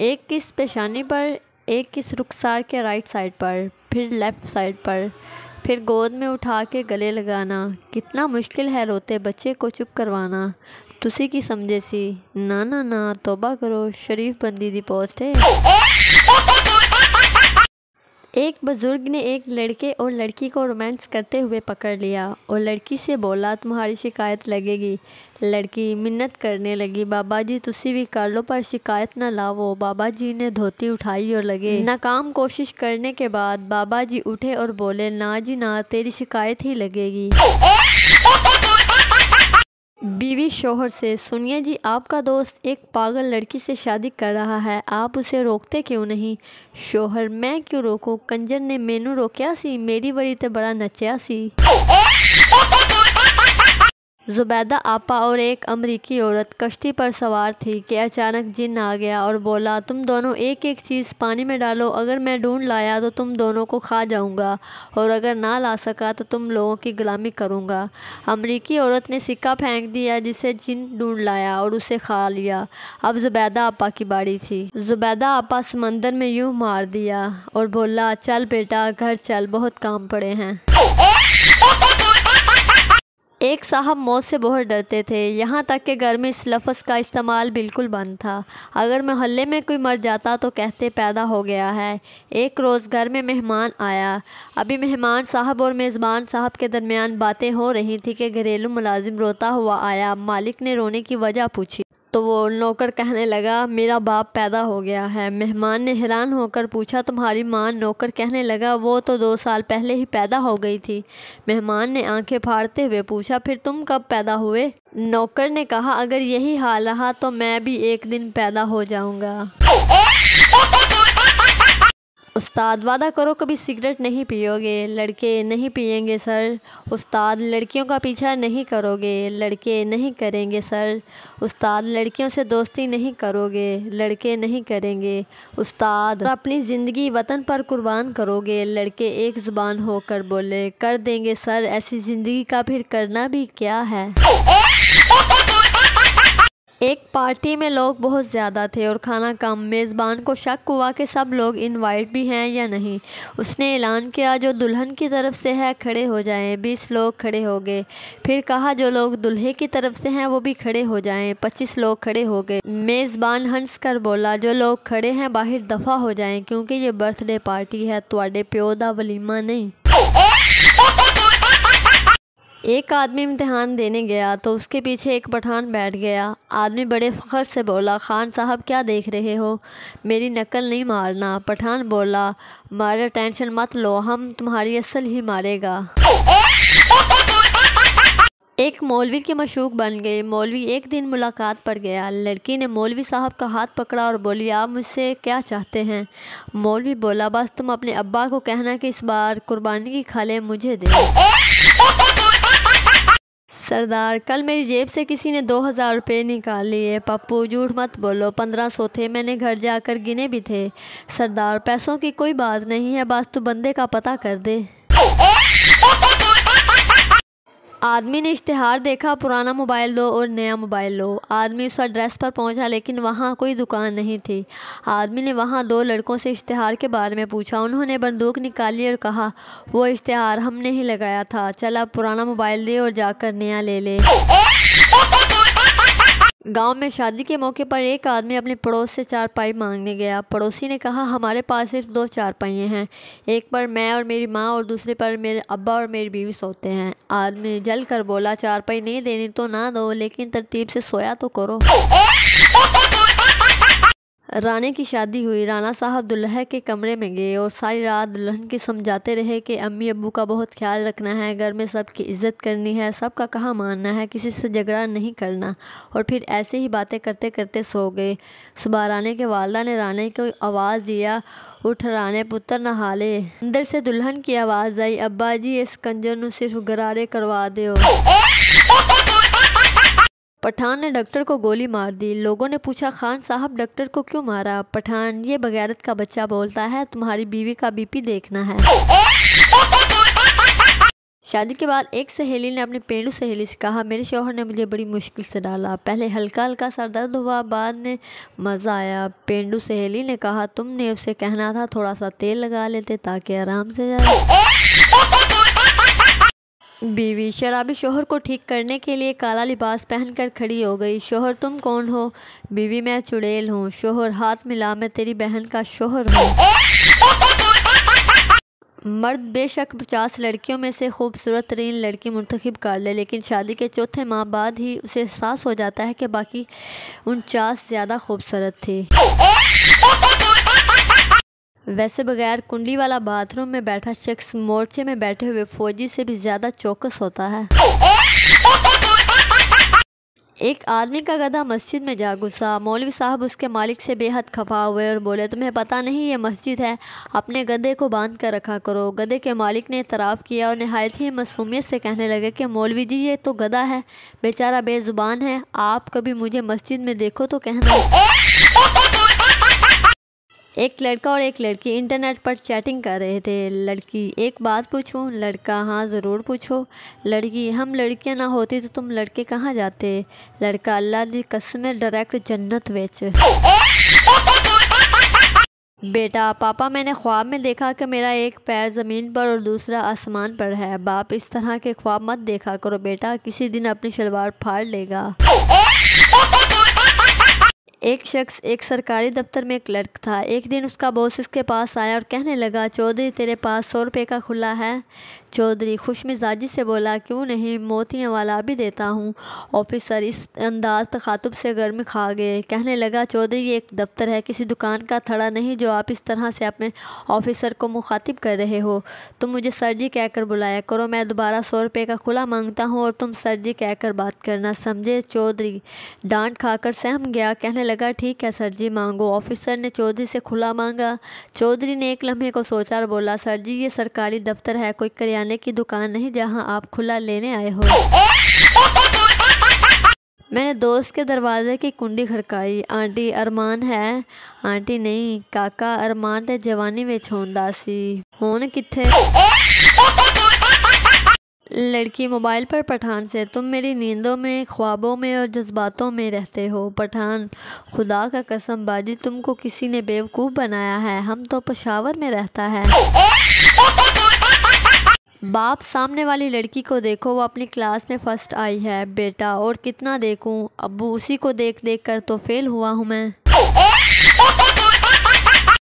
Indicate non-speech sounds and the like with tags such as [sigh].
एक किस पेशानी पर एक किस रुखसार के राइट साइड पर फिर लेफ़्ट साइड पर फिर गोद में उठा के गले लगाना कितना मुश्किल है रोते बच्चे को चुप करवाना तुसी की समझे सी ना ना ना तोबा करो शरीफ बंदी दी पोस्ट है एक बुज़ुर्ग ने एक लड़के और लड़की को रोमांस करते हुए पकड़ लिया और लड़की से बोला तुम्हारी शिकायत लगेगी लड़की मिन्नत करने लगी बाबा जी तुसी भी कर लो पर शिकायत ना लाओ बाबा जी ने धोती उठाई और लगे नाकाम कोशिश करने के बाद बाबा जी उठे और बोले ना जी ना तेरी शिकायत ही लगेगी बीवी शोहर से सुनिए जी आपका दोस्त एक पागल लड़की से शादी कर रहा है आप उसे रोकते क्यों नहीं शोहर मैं क्यों रोकूं कंजर ने मैनू रोकया सी मेरी वरी तो बड़ा नचया सी ज़ुबैदा आपा और एक अमरीकी औरत कश्ती पर सवार थी कि अचानक जिन आ गया और बोला तुम दोनों एक एक चीज़ पानी में डालो अगर मैं ढूंढ लाया तो तुम दोनों को खा जाऊंगा और अगर ना ला सका तो तुम लोगों की गुलामी करूंगा अमरीकी औरत ने सिक्का फेंक दिया जिसे जिन ढूंढ लाया और उसे खा लिया अब ज़ुबैदा आपा की बाड़ी थी ज़ुबैदा आपा समंदर में यूँ मार दिया और बोला चल बेटा घर चल बहुत काम पड़े हैं एक साहब मौत से बहुत डरते थे यहाँ तक कि घर में इस लफ्ज़ का इस्तेमाल बिल्कुल बंद था अगर मोहल्ले में कोई मर जाता तो कहते पैदा हो गया है एक रोज़ घर में मेहमान आया अभी मेहमान साहब और मेज़बान साहब के दरमियान बातें हो रही थी कि घरेलू मुलाजिम रोता हुआ आया मालिक ने रोने की वजह पूछी तो वो नौकर कहने लगा मेरा बाप पैदा हो गया है मेहमान ने हैरान होकर पूछा तुम्हारी माँ नौकर कहने लगा वो तो दो साल पहले ही पैदा हो गई थी मेहमान ने आंखें फाड़ते हुए पूछा फिर तुम कब पैदा हुए नौकर ने कहा अगर यही हाल रहा तो मैं भी एक दिन पैदा हो जाऊँगा उस्ताद वादा करो कभी सिगरेट नहीं पियोगे लड़के नहीं पियेंगे सर उस्ताद लड़कियों का पीछा नहीं करोगे लड़के नहीं करेंगे सर उस्ताद लड़कियों से दोस्ती नहीं करोगे लड़के नहीं करेंगे उस्ताद अपनी ज़िंदगी वतन पर कुर्बान करोगे लड़के एक ज़ुबान होकर बोले कर देंगे सर ऐसी ज़िंदगी का फिर करना भी क्या है [laughs] पार्टी में लोग बहुत ज़्यादा थे और खाना कम मेज़बान को शक हुआ कि सब लोग इनवाइट भी हैं या नहीं उसने ऐलान किया जो दुल्हन की तरफ से है खड़े हो जाएं बीस लोग खड़े हो गए फिर कहा जो लोग दुल्हे की तरफ से हैं वो भी खड़े हो जाएं पच्चीस लोग खड़े हो गए मेज़बान हंस कर बोला जो लोग खड़े हैं बाहर दफ़ा हो जाए क्योंकि ये बर्थडे पार्टी है तोड़े प्यो दा वलीमा नहीं एक आदमी इम्तहान देने गया तो उसके पीछे एक पठान बैठ गया आदमी बड़े फ़ख्र से बोला खान साहब क्या देख रहे हो मेरी नकल नहीं मारना पठान बोला मारे टेंशन मत लो हम तुम्हारी असल ही मारेगा एक मौलवी के मशूक बन गए मौलवी एक दिन मुलाकात पर गया लड़की ने मौलवी साहब का हाथ पकड़ा और बोली आप मुझसे क्या चाहते हैं मौलवी बोला बस तुम अपने अब्बा को कहना कि इस बार कुर्बानी की खाले मुझे दे सरदार कल मेरी जेब से किसी ने दो हज़ार रुपये निकाल लिए पप्पू झूठ मत बोलो पंद्रह सौ थे मैंने घर जाकर गिने भी थे सरदार पैसों की कोई बात नहीं है बस तू बंदे का पता कर दे आदमी ने इश्तहार देखा पुराना मोबाइल लो और नया मोबाइल लो आदमी उस एड्रेस पर पहुंचा लेकिन वहां कोई दुकान नहीं थी आदमी ने वहां दो लड़कों से इश्तहार के बारे में पूछा उन्होंने बंदूक निकाली और कहा वो इश्तहार हमने ही लगाया था चला पुराना मोबाइल दे और जाकर नया ले ले गांव में शादी के मौके पर एक आदमी अपने पड़ोस से चारपाई मांगने गया पड़ोसी ने कहा हमारे पास सिर्फ दो चारपाइये हैं एक पर मैं और मेरी माँ और दूसरे पर मेरे अब्बा और मेरी बीवी सोते हैं आदमी जल कर बोला चारपाई नहीं देनी तो ना दो लेकिन तरतीब से सोया तो करो राना की शादी हुई राना साहब दुल्हे के कमरे में गए और सारी रात दुल्हन की समझाते रहे कि अम्मी अबू का बहुत ख्याल रखना है घर में सबकी इज्जत करनी है सबका कहाँ मानना है किसी से झगड़ा नहीं करना और फिर ऐसे ही बातें करते करते सो गए सुबह राना के वालदा ने रानी को आवाज़ दिया उठ राने पुत्र नहाले अंदर से दुल्हन की आवाज़ आई अब्बा जी इस कंजर सिर्फ गरारे करवा दो पठान ने डॉक्टर को गोली मार दी लोगों ने पूछा खान साहब डॉक्टर को क्यों मारा पठान ये बगैरत का बच्चा बोलता है तुम्हारी बीवी का बीपी देखना है [laughs] शादी के बाद एक सहेली ने अपने पेंडू सहेली से कहा मेरे शोहर ने मुझे बड़ी मुश्किल से डाला पहले हल्का हल्का सर दर्द हुआ बाद में मज़ा आया पेंडू सहेली ने कहा तुमने उसे कहना था थोड़ा सा तेल लगा लेते ताकि आराम से जाए बीवी शराबी शोहर को ठीक करने के लिए काला लिबास पहनकर खड़ी हो गई शोहर तुम कौन हो बीवी मैं चुड़ैल हूँ शोहर हाथ मिला मैं तेरी बहन का शोहर हूँ मर्द बेशक पचास लड़कियों में से खूबसूरत तरीन लड़की मंतखब कर ले लेकिन शादी के चौथे माह बाद ही उसे एहसास हो जाता है कि बाकी उनचास ज़्यादा खूबसूरत थी वैसे बगैर कुंडली वाला बाथरूम में बैठा शख्स मोर्चे में बैठे हुए फौजी से भी ज़्यादा चौकस होता है एक आदमी का गधा मस्जिद में जा घुसा मौलवी साहब उसके मालिक से बेहद खफा हुए और बोले तुम्हें पता नहीं ये मस्जिद है अपने गधे को बांध कर रखा करो गधे के मालिक ने इतराफ़ किया और नहायत ही मसूमियत से कहने लगे कि मौलवी जी ये तो गधा है बेचारा बेज़ुबान है आप कभी मुझे मस्जिद में देखो तो कहना एक लड़का और एक लड़की इंटरनेट पर चैटिंग कर रहे थे लड़की एक बात पूछूं लड़का हाँ ज़रूर पूछो लड़की हम लड़कियां ना होती तो तुम लड़के कहाँ जाते लड़का अल्लाह दी कसम डायरेक्ट जन्नत बेच बेटा पापा मैंने ख्वाब में देखा कि मेरा एक पैर ज़मीन पर और दूसरा आसमान पर है बाप इस तरह के ख्वाब मत देखा करो बेटा किसी दिन अपनी शलवार फाड़ लेगा एक शख्स एक सरकारी दफ्तर में क्लर्क था एक दिन उसका बॉस उसके पास आया और कहने लगा चौधरी तेरे पास सौ रुपये का खुला है चौधरी खुश मिजाजी से बोला क्यों नहीं मोतियाँ वाला भी देता हूँ ऑफिसर इस अंदाज तखातुब से गर्म खा गए कहने लगा चौधरी ये एक दफ्तर है किसी दुकान का थड़ा नहीं जो आप इस तरह से अपने ऑफिसर को मुखातिब कर रहे हो तुम मुझे सर जी कहकर बुलाया करो मैं दोबारा सौ रुपये का खुला मांगता हूँ और तुम सर जी कहकर बात करना समझे चौधरी डांट खाकर सहम गया कहने लगा ठीक है सर जी मांगो ऑफिसर ने चौधरी से खुला मांगा चौधरी ने एक लम्हे को सोचा और बोला सर जी ये सरकारी दफ्तर है कोई करियाने की दुकान नहीं जहाँ आप खुला लेने आए हो मैंने दोस्त के दरवाजे की कुंडी खड़काई आंटी अरमान है आंटी नहीं काका अरमान तो जवानी में छोंदा सी हूँ कितने लड़की मोबाइल पर पठान से तुम मेरी नींदों में ख्वाबों में और जज्बातों में रहते हो पठान खुदा का कसम बाजी तुमको किसी ने बेवकूफ़ बनाया है हम तो पशावर में रहता है बाप सामने वाली लड़की को देखो वो अपनी क्लास में फ़र्स्ट आई है बेटा और कितना देखूं अबू उसी को देख देख कर तो फेल हुआ हूँ मैं